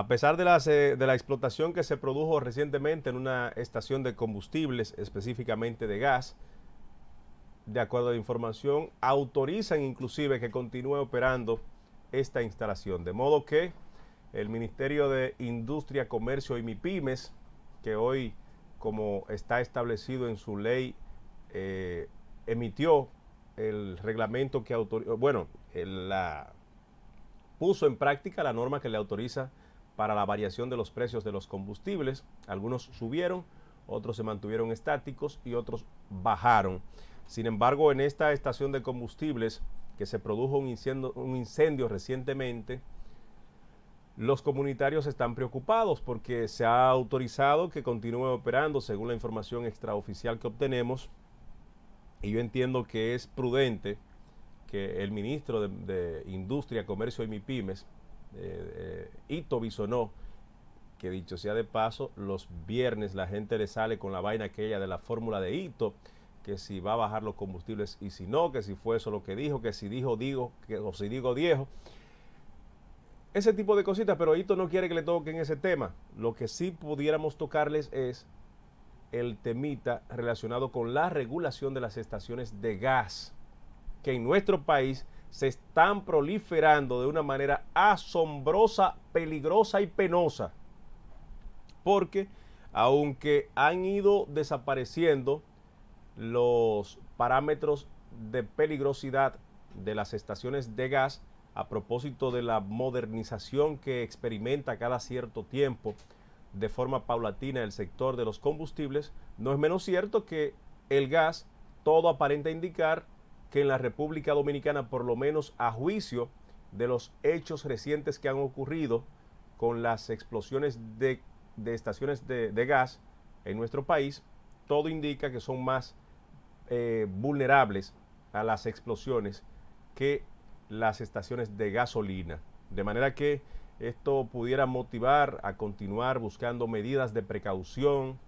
A pesar eh, de, la explotación que se produjo recientemente en una estación de combustibles, específicamente de gas, de acuerdo a la información, autorizan inclusive que continúe operando esta instalación. De modo que el Ministerio de Industria, Comercio y MIPIMES, que hoy, como está establecido en su ley, eh, emitió el reglamento que autorizó, bueno, la, puso en práctica la norma que le autoriza para la variación de los precios de los combustibles. Algunos subieron, otros se mantuvieron estáticos y otros bajaron. Sin embargo, en esta estación de combustibles que se produjo un incendio, recientemente, los comunitarios están preocupados porque se ha autorizado que continúe operando según la información extraoficial que obtenemos. Y yo entiendo que es prudente que el ministro de, de Industria, Comercio y MIPIMES eh, eh Ito Bisonó, que dicho sea de paso, los viernes la gente le sale con la vaina aquella de la fórmula de Ito, que si va a bajar los combustibles y si no, que si fue eso lo que dijo, que si dijo digo, que, o si digo viejo Ese tipo de cositas, pero Ito no quiere que le toquen ese tema. Lo que sí pudiéramos tocarles es el temita relacionado con la regulación de las estaciones de gas, que en nuestro país se están proliferando de una manera asombrosa, peligrosa y penosa. Porque aunque han ido desapareciendo los parámetros de peligrosidad de las estaciones de gas, a propósito de la modernización que experimenta cada cierto tiempo de forma paulatina el sector de los combustibles, no es menos cierto que el gas, todo aparenta indicar, que en la República Dominicana, por lo menos a juicio de los hechos recientes que han ocurrido con las explosiones de, estaciones de, gas en nuestro país, todo indica que son más eh, vulnerables a las explosiones que las estaciones de gasolina. De manera que esto pudiera motivar a continuar buscando medidas de precaución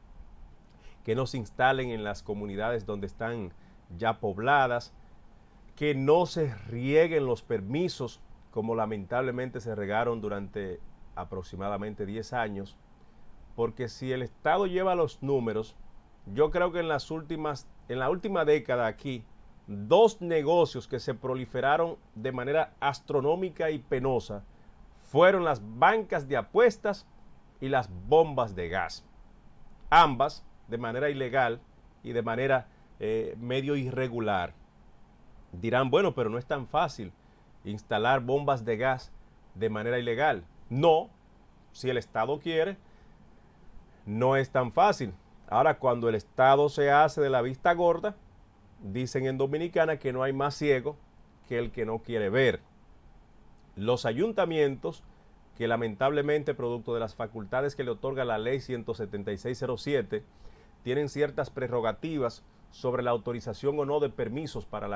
que no se instalen en las comunidades donde están ya pobladas, que no se rieguen los permisos como lamentablemente se regaron durante aproximadamente 10 años, porque si el Estado lleva los números, yo creo que en las últimas, en la última década aquí, dos negocios que se proliferaron de manera astronómica y penosa fueron las bancas de apuestas y las bombas de gas. Ambas de manera ilegal y de manera eh, medio irregular. Dirán, bueno, pero no es tan fácil instalar bombas de gas de manera ilegal. No, si el Estado quiere, no es tan fácil. Ahora, cuando el Estado se hace de la vista gorda, dicen en Dominicana que no hay más ciego que el que no quiere ver. Los ayuntamientos, que lamentablemente producto de las facultades que le otorga la ley 17607, tienen ciertas prerrogativas sobre la autorización o no de permisos para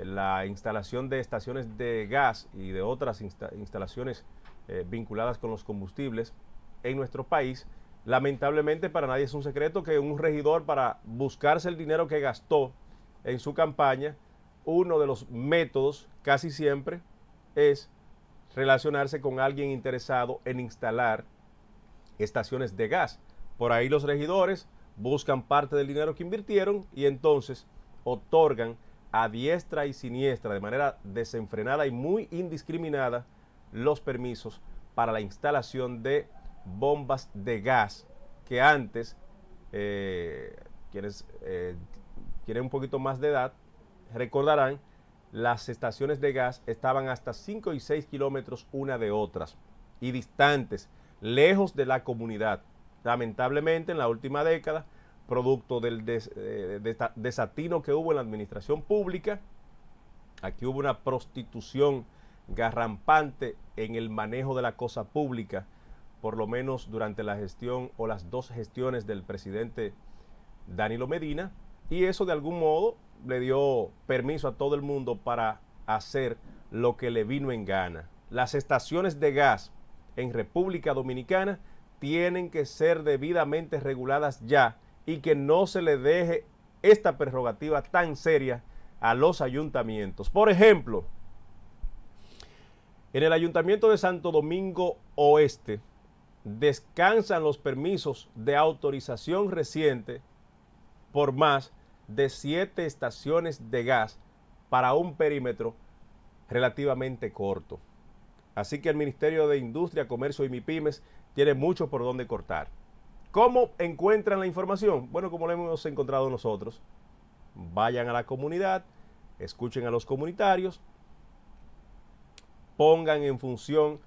la, instalación de estaciones de gas y de otras instalaciones eh, vinculadas con los combustibles en nuestro país. Lamentablemente para nadie es un secreto que un regidor para buscarse el dinero que gastó en su campaña, uno de los métodos casi siempre es relacionarse con alguien interesado en instalar estaciones de gas. Por ahí los regidores buscan parte del dinero que invirtieron y entonces otorgan a diestra y siniestra, de manera desenfrenada y muy indiscriminada, los permisos para la instalación de bombas de gas que antes, eh, quienes eh, tienen un poquito más de edad, recordarán, las estaciones de gas estaban hasta 5 y 6 kilómetros una de otras y distantes, lejos de la comunidad. Lamentablemente, en la última década, producto del eh, desatino que hubo en la administración pública. Aquí hubo una prostitución garrampante en el manejo de la cosa pública, por lo menos durante la gestión o las dos gestiones del presidente Danilo Medina, y eso de algún modo le dio permiso a todo el mundo para hacer lo que le vino en gana. Las estaciones de gas en República Dominicana tienen que ser debidamente reguladas ya y que no se le deje esta prerrogativa tan seria a los ayuntamientos. Por ejemplo, en el Ayuntamiento de Santo Domingo Oeste descansan los permisos de autorización reciente por más de siete estaciones de gas para un perímetro relativamente corto. Así que el Ministerio de Industria, Comercio y MIPIMES tiene mucho por donde cortar. ¿Cómo encuentran la información? Bueno, como lo hemos encontrado nosotros, vayan a la comunidad, escuchen a los comunitarios, pongan en función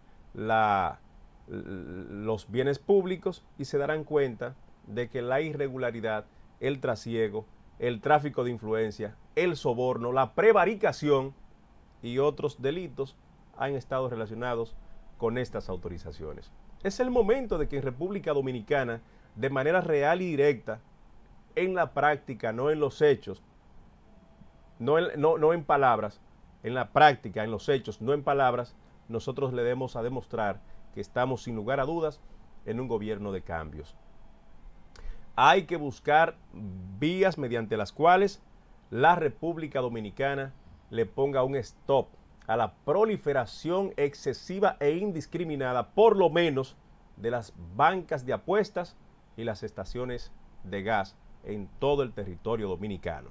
los bienes públicos y se darán cuenta de que la irregularidad, el trasiego, el tráfico de influencia, el soborno, la prevaricación y otros delitos han estado relacionados con estas autorizaciones. Es el momento de que en República Dominicana de manera real y directa en la práctica, no en los hechos, no en, no, en palabras, en la práctica, en los hechos, no en palabras, nosotros le demos a demostrar que estamos sin lugar a dudas en un gobierno de cambios. Hay que buscar vías mediante las cuales la República Dominicana le ponga un stop a la proliferación excesiva e indiscriminada, por lo menos, de las bancas de apuestas y las estaciones de gas en todo el territorio dominicano.